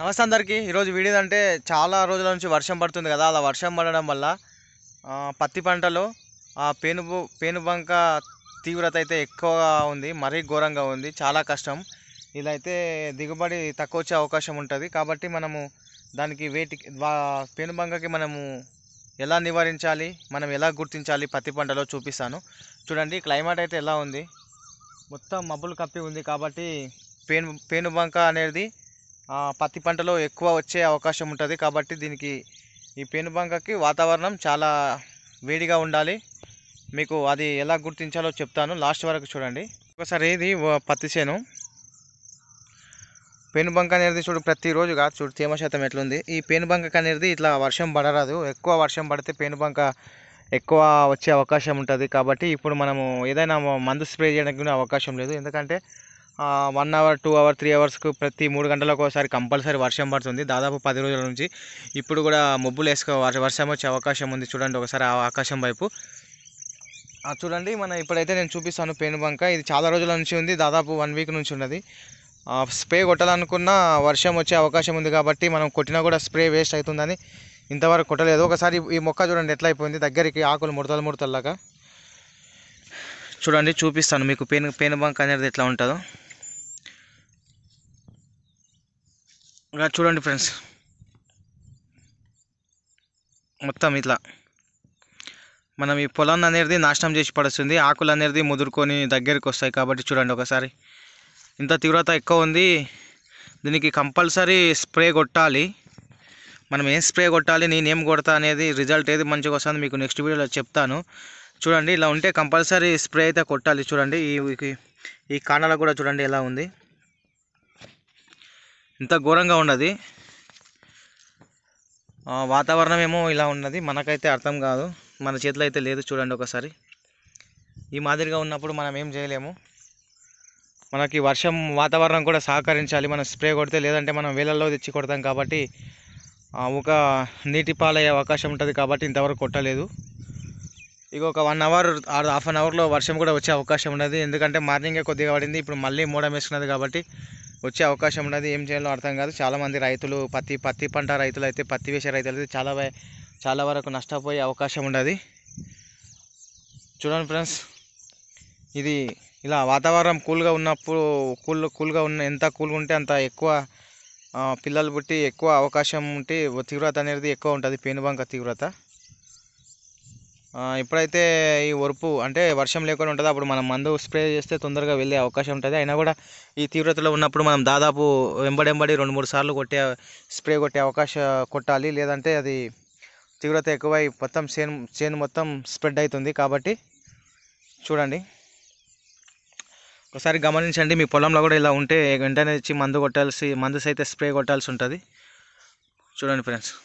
నమస్తే అందరికీ ఈరోజు వీడియో అంటే చాలా రోజుల నుంచి వర్షం పడుతుంది కదా అలా వర్షం పడడం వల్ల పత్తి పంటలో ఆ పేనుబు పేనుబంక తీవ్రత అయితే ఎక్కువగా ఉంది మరీ ఘోరంగా ఉంది చాలా కష్టం ఇలా అయితే దిగుబడి తక్కువ వచ్చే అవకాశం ఉంటుంది కాబట్టి మనము దానికి వేటి పేనుబంకకి మనము ఎలా నివారించాలి మనం ఎలా గుర్తించాలి పత్తి పంటలో చూపిస్తాను చూడండి క్లైమేట్ అయితే ఎలా ఉంది మొత్తం మబ్బులు కప్పి ఉంది కాబట్టి పేను బంక అనేది పత్తి పంటలో ఎక్కువ వచ్చే అవకాశం ఉంటుంది కాబట్టి దీనికి ఈ పేనుబంకకి వాతావరణం చాలా వేడిగా ఉండాలి మీకు అది ఎలా గుర్తించాలో చెప్తాను లాస్ట్ వరకు చూడండి ఒకసారి ఇది పత్తి చేను పెనుబంక అనేది చూడు ప్రతిరోజు కాదు చూడు తేమ శాతం ఎట్లుంది ఈ పెనుబంక అనేది ఇట్లా వర్షం పడరాదు ఎక్కువ వర్షం పడితే పెనుబంక ఎక్కువ వచ్చే అవకాశం ఉంటుంది కాబట్టి ఇప్పుడు మనము ఏదైనా మందు స్ప్రే చేయడానికి అవకాశం లేదు ఎందుకంటే one hour two hour three అవర్స్కు ప్రతి మూడు గంటలకు ఒకసారి కంపల్సరీ వర్షం పడుతుంది దాదాపు పది రోజుల నుంచి ఇప్పుడు కూడా మబ్బులు వేసుకో వర్షం వచ్చే అవకాశం ఉంది చూడండి ఒకసారి ఆ ఆకాశం వైపు చూడండి మన ఇప్పుడైతే నేను చూపిస్తాను పేను బంక ఇది చాలా రోజుల నుంచి ఉంది దాదాపు వన్ వీక్ నుంచి ఉన్నది స్ప్రే కొట్టాలనుకున్న వర్షం వచ్చే అవకాశం ఉంది కాబట్టి మనం కొట్టినా కూడా స్ప్రే వేస్ట్ అవుతుందని ఇంతవరకు కొట్టలేదు ఒకసారి ఈ మొక్క చూడండి ఎట్లా అయిపోయింది దగ్గరికి ఆకులు ముడతలు ముడతల్లాగా చూడండి చూపిస్తాను మీకు పేను పేనుబంక అనేది ఎట్లా ఉంటుందో ఇలా చూడండి ఫ్రెండ్స్ మొత్తం ఇట్లా మనం ఈ పొలం అనేది నాశనం చేసి పడుతుంది ఆకులు అనేది ముదురుకొని దగ్గరికి వస్తాయి కాబట్టి చూడండి ఒకసారి ఇంత తీవ్రత ఎక్కువ ఉంది దీనికి కంపల్సరీ స్ప్రే కొట్టాలి మనం ఏం స్ప్రే కొట్టాలి నేనేం కొడతా అనేది రిజల్ట్ ఏది మంచిగా వస్తుంది మీకు నెక్స్ట్ వీడియోలో చెప్తాను చూడండి ఇలా ఉంటే కంపల్సరీ స్ప్రే అయితే కొట్టాలి చూడండి ఈ ఈ కాణాలు కూడా చూడండి ఎలా ఉంది ఇంత ఘోరంగా ఉన్నది వాతావరణం ఏమో ఇలా ఉన్నది మనకైతే అర్థం కాదు మన చేతిలో అయితే లేదు చూడండి ఒకసారి ఈ మాదిరిగా ఉన్నప్పుడు మనం ఏం చేయలేము మనకి వర్షం వాతావరణం కూడా సహకరించాలి మనం స్ప్రే కొడితే లేదంటే మనం వేలల్లో తెచ్చి కొడతాం కాబట్టి ఒక నీటి పాలయ్యే అవకాశం ఉంటుంది కాబట్టి ఇంతవరకు కొట్టలేదు ఇక ఒక one hour or half an అవర్లో వర్షం కూడా వచ్చే అవకాశం ఉన్నది ఎందుకంటే మార్నింగే కొద్దిగా పడింది ఇప్పుడు మళ్ళీ మూడం వేసుకున్నది కాబట్టి వచ్చే అవకాశం ఉన్నది ఏం చేయాలో అర్థం కాదు చాలామంది రైతులు పత్తి పత్తి పంట రైతులు అయితే పత్తి వేసే రైతులు అయితే చాలా చాలా వరకు నష్టపోయే అవకాశం ఉండదు చూడండి ఫ్రెండ్స్ ఇది ఇలా వాతావరణం కూల్గా ఉన్నప్పుడు కూల్ కూల్గా ఉన్న ఎంత కూల్గా ఉంటే అంత ఎక్కువ పిల్లలు పుట్టి ఎక్కువ అవకాశం ఉంటే తీవ్రత అనేది ఎక్కువ ఉంటుంది పేనుబంక తీవ్రత ఎప్పుడైతే ఈ ఒరుపు అంటే వర్షం లేకుండా ఉంటుందో అప్పుడు మనం మందు స్ప్రే చేస్తే తొందరగా వెళ్ళే అవకాశం ఉంటుంది అయినా కూడా ఈ తీవ్రతలో ఉన్నప్పుడు మనం దాదాపు వెంబడెంబడి రెండు మూడు సార్లు కొట్టే స్ప్రే కొట్టే అవకాశం కొట్టాలి లేదంటే అది తీవ్రత ఎక్కువై మొత్తం చేను చేను మొత్తం స్ప్రెడ్ అవుతుంది కాబట్టి చూడండి ఒకసారి గమనించండి మీ పొలంలో కూడా ఇలా ఉంటే వెంటనే వచ్చి మందు కొట్టాల్సి మందు అయితే స్ప్రే కొట్టాల్సి ఉంటుంది చూడండి ఫ్రెండ్స్